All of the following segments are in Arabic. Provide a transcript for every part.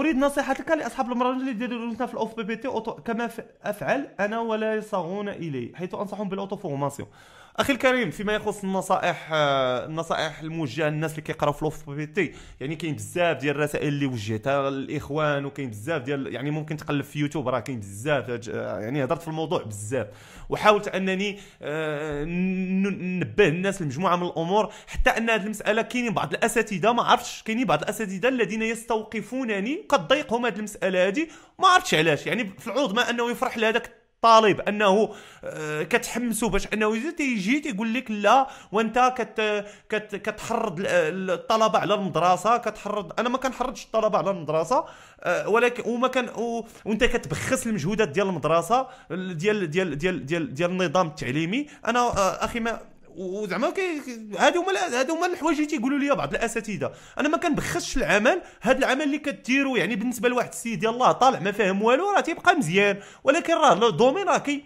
اريد نصيحتك لاصحاب المراجل اللي يديرون في الاوف بي بي تي كما افعل انا ولا يصغون الي حيث انصحهم بالاوتو فورماسيون اخي الكريم فيما يخص النصائح آه، النصائح الموجهه للناس اللي كيقراو في لوف بي تي يعني كاين بزاف ديال الرسائل اللي وجهتها للاخوان وكاين بزاف ديال يعني ممكن تقلب في يوتيوب راه كاين بزاف آه، آه، يعني هضرت في الموضوع بزاف وحاولت انني ننبه الناس لمجموعه من الامور حتى ان هذه المساله كاينين بعض الاساتذه ما عرفتش كاينين بعض الاساتذه الذين يستوقفونني ضيقهم هذه المساله هذه ما عرفتش علاش يعني في العوض ما انه يفرح لهذاك الطالب انه آه، كتحمسو باش انه اذا تيجي تيقول لك لا وانت كت كت كتحرض الطلبه على المدرسه كتحرض انا ما كنحرضش الطلبه على المدرسه آه، ولكن وما كان وانت كتبخس المجهودات ديال المدرسه ديال ديال ديال ديال, ديال النظام التعليمي انا آه، اخي ما وزعما هادو هما هادو هما الحوايج اللي تيقولوا لي بعض الاساتذه انا ما كنبخسش العمل هذا العمل اللي كديروا يعني بالنسبه لواحد السيد يلاه طالع ما فاهم والو راه تيبقى مزيان ولكن راه الدومين راه كي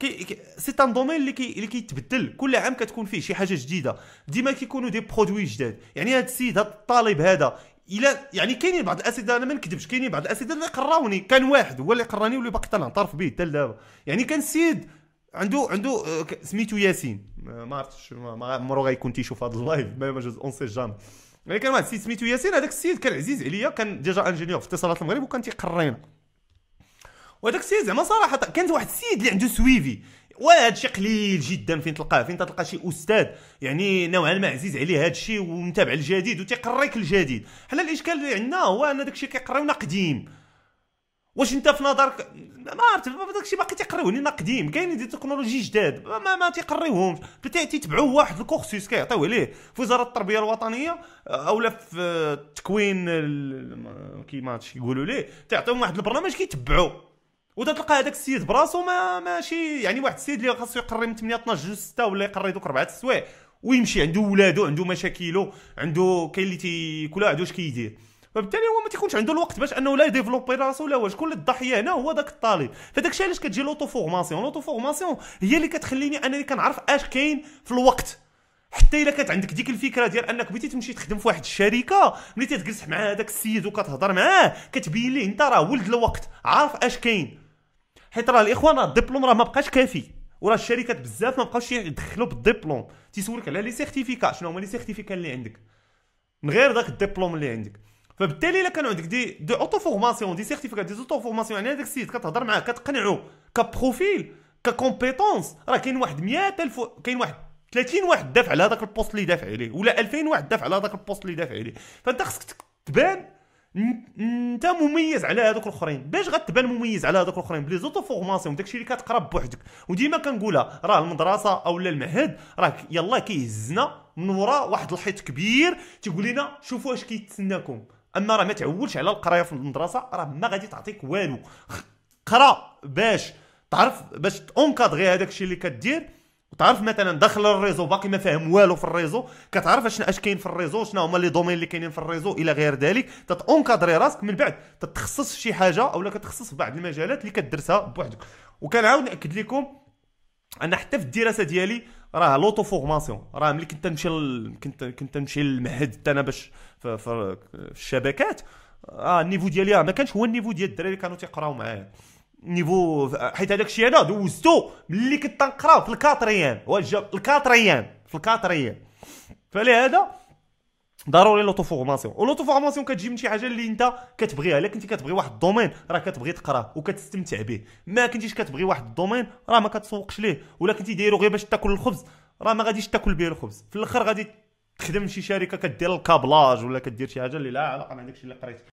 كي سي ان دومين اللي كي اللي كيتبدل كل عام كتكون فيه شي حاجه جديده ديما كيكونوا دي برودوي جداد يعني هذا السيد هذا الطالب هذا الى يعني كاينين بعض الاساتذه انا ما نكذبش كاينين بعض الاساتذه اللي قراوني كان واحد هو اللي قراني واللي باقي تنعترف به حتى لدابا يعني كان سيد عنده عنده آه، سميتو ياسين ما عرفتش ما عمرو غيكون تيشوف هذا اللايف ما جوز اون سي جام يعني كان واحد السيد سميتو ياسين هذاك السيد كان عزيز عليا كان ديجا انجينيور في اتصالات المغرب وكان تيقرينا وهذاك السيد زعما صراحه كانت واحد السيد اللي عنده سويفي وهذا الشيء قليل جدا فين تلقاه فين تلقى شي استاذ يعني نوعا ما عزيز عليه هذا الشيء ومتابع الجديد وتيقريك الجديد حنا الاشكال اللي عندنا هو ان داك الشيء كيقريونا قديم واش انت في نظرك ما عرفت داكشي باقي تيقريو لنا قديم كاينين دي تكنولوجي جداد ما ما تيقريوهمش تيتبعوا واحد الكورسوس كيعطيوه عليه في وزاره التربيه الوطنيه آه، اولا في التكوين آه، كيما يقولوا ليه تعطيهم واحد البرنامج كيتبعوه وتلقى هذاك السيد براسو ما ماشي يعني واحد السيد اللي خاصو يقري من 8 12 جوج 6 ولا يقري دوك 4 السوايع ويمشي عنده ولادو عنده مشاكله عنده كاين اللي كل واحد اش كيدير فبالتالي هو ما تيكونش عنده الوقت باش انه لا يديفلوبي راسو ولا واش شكون الضحيه هنا هو داك الطالب فداك الشيء علاش كتجي لوطو فورماسيون لوطو فورماسيون هي اللي كتخليني انني كنعرف اش كاين في الوقت حتى الا كانت عندك ديك الفكره ديال انك بغيتي تمشي تخدم في واحد الشركه ملي تجلس مع هذاك السيد وكتهضر معاه كتبين ليه انت راه ولد الوقت عارف اش كاين حيت راه الاخوان راه الدبلوم راه ما بقاش كافي وراه الشركات بزاف ما بقاوش يدخلوا بالدبلوم تيسولك على لي سيرتيفيكا شنو هما لي سيرتيفيكا اللي عندك من غير داك الدبلوم اللي عندك فبالتالي الا كان عندك دي دي اوتو فورماسيون دي سيرتيفيكات دي اوتو فورماسيون يعني هذاك السيد كتهضر معاه كتقنعو كبروفيل ككومبيتونس راه كاين واحد 100000 كاين واحد 30 واحد دافع على هذاك البوست اللي دافع عليه ولا 2000 واحد دافع على هذاك البوست اللي دافع عليه فانت خصك تبان انت مميز على هذوك الاخرين باش غتبان مميز على هذوك الاخرين بلي زوتو فورماسيون داكشي اللي كتقرا بوحدك وديما كنقولها راه المدرسه اولا المعهد راه يلاه كيهزنا من وراء واحد الحيط كبير تيقول لنا شوفوا اش كيتسناكم اما راه ما تعولش على القرايه في المدرسه راه ما غادي تعطيك والو قرا باش تعرف باش تونكادغي هذاك الشيء اللي كدير وتعرف مثلا داخل الريزو باقي ما فاهم والو في الريزو كتعرف اش اش كاين في الريزو شنو هما لي دومين اللي كاينين في الريزو الى غير ذلك تتونكادري راسك من بعد تتخصص في شي حاجه اولا كتخصص في بعض المجالات اللي كدرسها بوحدك وكنعاود ناكد لكم انا حتى في الدراسه ديالي راه لوطو فورماسيون راه ملي كنت نمشي كنت كنت نمشي للمعهد انا باش في الشبكات اه النيفو ديالي ما كانش هو النيفو ديال الدراري اللي كانوا تيقراو معايا نيفو حيت هذاك الشيء انا دوزتو ملي كنت نقراو في الكاتريان واش الكاتريان في الكاتريان فلهذا ضروري لوتوفورماسيون فورماسيون كتجي من شي حاجه اللي انت كتبغيها الا كنتي كتبغي واحد الدومين راه كتبغي تقراه وكتستمتع به ما كنتيش كتبغي واحد الدومين راه ما كتسوقش ليه ولا كنتي دايرو غير باش تاكل الخبز راه ما غاديش تاكل به الخبز في الاخر غادي تخدم شي شركه كدير الكابلاج ولا كدير شي حاجه اللي لا علاقه ما عندكش اللي قريت